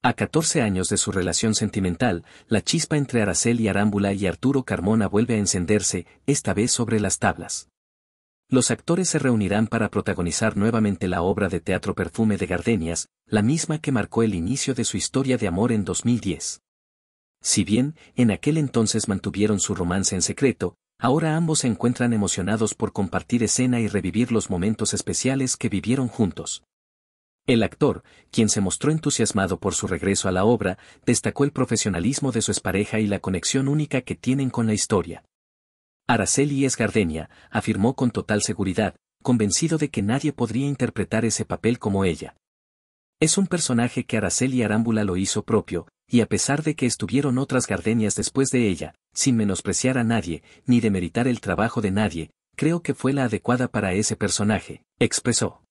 A 14 años de su relación sentimental, la chispa entre Araceli Arámbula y Arturo Carmona vuelve a encenderse, esta vez sobre las tablas. Los actores se reunirán para protagonizar nuevamente la obra de teatro Perfume de Gardenias, la misma que marcó el inicio de su historia de amor en 2010. Si bien, en aquel entonces mantuvieron su romance en secreto, ahora ambos se encuentran emocionados por compartir escena y revivir los momentos especiales que vivieron juntos. El actor, quien se mostró entusiasmado por su regreso a la obra, destacó el profesionalismo de su expareja y la conexión única que tienen con la historia. Araceli es Gardenia, afirmó con total seguridad, convencido de que nadie podría interpretar ese papel como ella. Es un personaje que Araceli Arámbula lo hizo propio, y a pesar de que estuvieron otras Gardenias después de ella, sin menospreciar a nadie, ni demeritar el trabajo de nadie, creo que fue la adecuada para ese personaje, expresó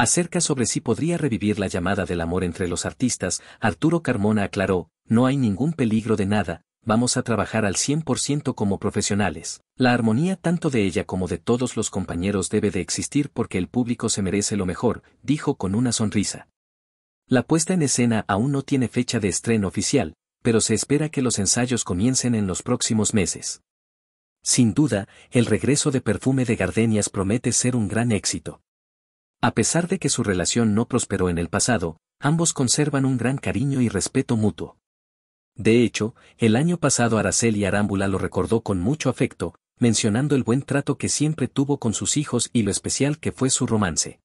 acerca sobre si podría revivir la llamada del amor entre los artistas, Arturo Carmona aclaró, no hay ningún peligro de nada, vamos a trabajar al 100% como profesionales. La armonía tanto de ella como de todos los compañeros debe de existir porque el público se merece lo mejor, dijo con una sonrisa. La puesta en escena aún no tiene fecha de estreno oficial, pero se espera que los ensayos comiencen en los próximos meses. Sin duda, el regreso de Perfume de Gardenias promete ser un gran éxito. A pesar de que su relación no prosperó en el pasado, ambos conservan un gran cariño y respeto mutuo. De hecho, el año pasado Araceli Arámbula lo recordó con mucho afecto, mencionando el buen trato que siempre tuvo con sus hijos y lo especial que fue su romance.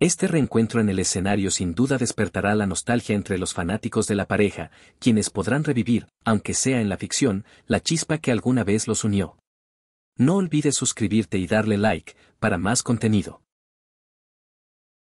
Este reencuentro en el escenario sin duda despertará la nostalgia entre los fanáticos de la pareja, quienes podrán revivir, aunque sea en la ficción, la chispa que alguna vez los unió. No olvides suscribirte y darle like, para más contenido.